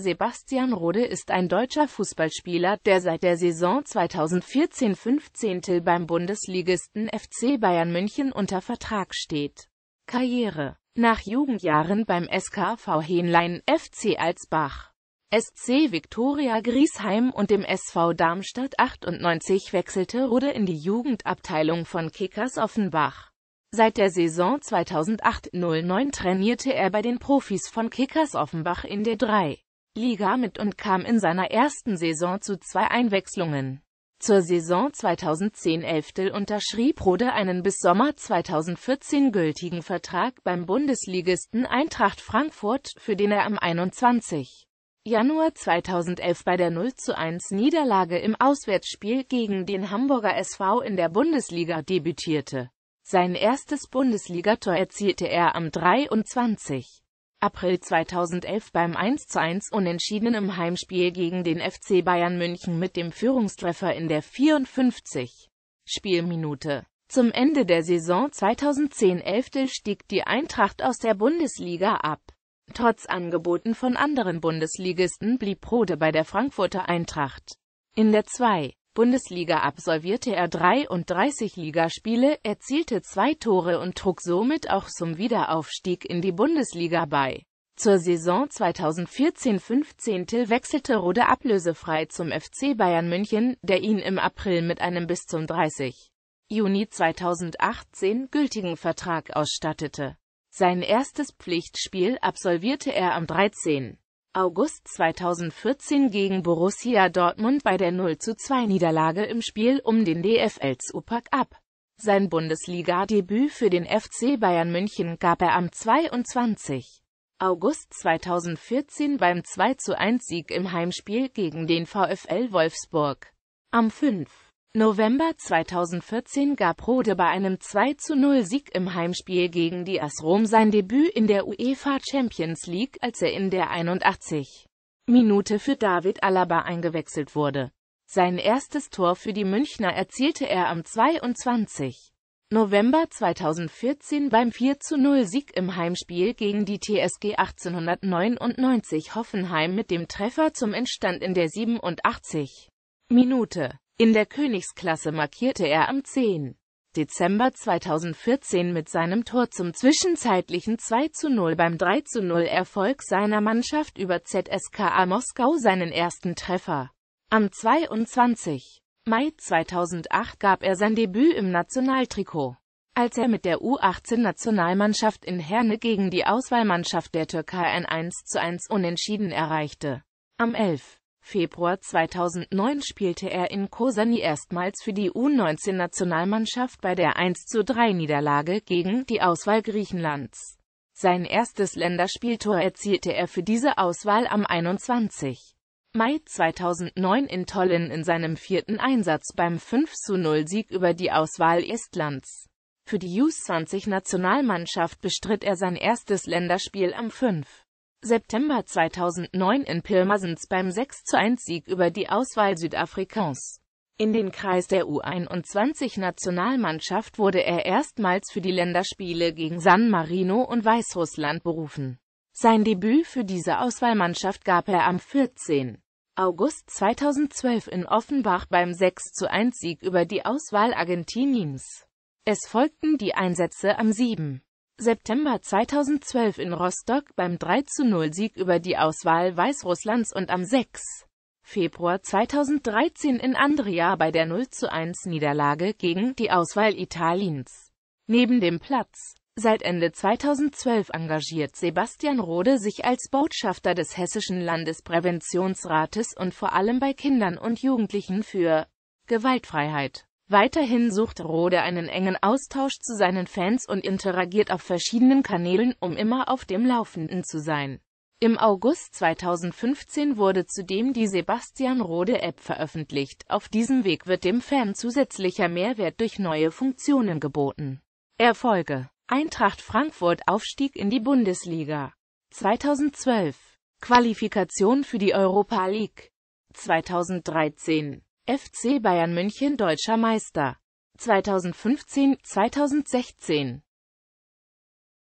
Sebastian Rode ist ein deutscher Fußballspieler, der seit der Saison 2014-15 beim Bundesligisten FC Bayern München unter Vertrag steht. Karriere Nach Jugendjahren beim SKV Hähnlein, FC Alsbach, SC Viktoria Griesheim und dem SV Darmstadt 98 wechselte Rode in die Jugendabteilung von Kickers Offenbach. Seit der Saison 2008-09 trainierte er bei den Profis von Kickers Offenbach in der 3. Liga mit und kam in seiner ersten Saison zu zwei Einwechslungen. Zur Saison 2010-11 unterschrieb Rode einen bis Sommer 2014 gültigen Vertrag beim Bundesligisten Eintracht Frankfurt, für den er am 21. Januar 2011 bei der 0 zu 1 Niederlage im Auswärtsspiel gegen den Hamburger SV in der Bundesliga debütierte. Sein erstes Bundesligator erzielte er am 23. April 2011 beim 1 zu 1 Unentschieden im Heimspiel gegen den FC Bayern München mit dem Führungstreffer in der 54. Spielminute. Zum Ende der Saison 2010-11 stieg die Eintracht aus der Bundesliga ab. Trotz Angeboten von anderen Bundesligisten blieb Rode bei der Frankfurter Eintracht. In der 2. Bundesliga absolvierte er 33 Ligaspiele, erzielte zwei Tore und trug somit auch zum Wiederaufstieg in die Bundesliga bei. Zur Saison 2014-15 wechselte Rode ablösefrei zum FC Bayern München, der ihn im April mit einem bis zum 30. Juni 2018 gültigen Vertrag ausstattete. Sein erstes Pflichtspiel absolvierte er am 13. August 2014 gegen Borussia Dortmund bei der 0-2-Niederlage im Spiel um den DFL Zupac ab. Sein Bundesliga-Debüt für den FC Bayern München gab er am 22. August 2014 beim 2-1-Sieg im Heimspiel gegen den VfL Wolfsburg. Am 5. November 2014 gab Rode bei einem 2-0-Sieg im Heimspiel gegen die AS Rom sein Debüt in der UEFA Champions League, als er in der 81. Minute für David Alaba eingewechselt wurde. Sein erstes Tor für die Münchner erzielte er am 22. November 2014 beim 4-0-Sieg im Heimspiel gegen die TSG 1899 Hoffenheim mit dem Treffer zum Entstand in der 87. Minute. In der Königsklasse markierte er am 10. Dezember 2014 mit seinem Tor zum zwischenzeitlichen 2 zu 0 beim 3 zu 0 Erfolg seiner Mannschaft über ZSKA Moskau seinen ersten Treffer. Am 22. Mai 2008 gab er sein Debüt im Nationaltrikot. Als er mit der U18-Nationalmannschaft in Herne gegen die Auswahlmannschaft der Türkei ein 1 zu 1 Unentschieden erreichte. Am 11. Februar 2009 spielte er in Kosani erstmals für die U-19-Nationalmannschaft bei der 1 3 niederlage gegen die Auswahl Griechenlands. Sein erstes Länderspieltor erzielte er für diese Auswahl am 21. Mai 2009 in Tallinn in seinem vierten Einsatz beim 5 0 sieg über die Auswahl Estlands. Für die U-20-Nationalmannschaft bestritt er sein erstes Länderspiel am 5. September 2009 in Pirmasens beim 6 zu 1 sieg über die Auswahl Südafrikas. In den Kreis der U21-Nationalmannschaft wurde er erstmals für die Länderspiele gegen San Marino und Weißrussland berufen. Sein Debüt für diese Auswahlmannschaft gab er am 14. August 2012 in Offenbach beim 6 zu 1 sieg über die Auswahl Argentiniens. Es folgten die Einsätze am 7. September 2012 in Rostock beim 3-0-Sieg über die Auswahl Weißrusslands und am 6. Februar 2013 in Andria bei der 0-1-Niederlage gegen die Auswahl Italiens. Neben dem Platz Seit Ende 2012 engagiert Sebastian Rode sich als Botschafter des Hessischen Landespräventionsrates und vor allem bei Kindern und Jugendlichen für Gewaltfreiheit. Weiterhin sucht Rode einen engen Austausch zu seinen Fans und interagiert auf verschiedenen Kanälen, um immer auf dem Laufenden zu sein. Im August 2015 wurde zudem die Sebastian Rode App veröffentlicht. Auf diesem Weg wird dem Fan zusätzlicher Mehrwert durch neue Funktionen geboten. Erfolge Eintracht Frankfurt Aufstieg in die Bundesliga 2012 Qualifikation für die Europa League 2013 FC Bayern München deutscher Meister 2015-2016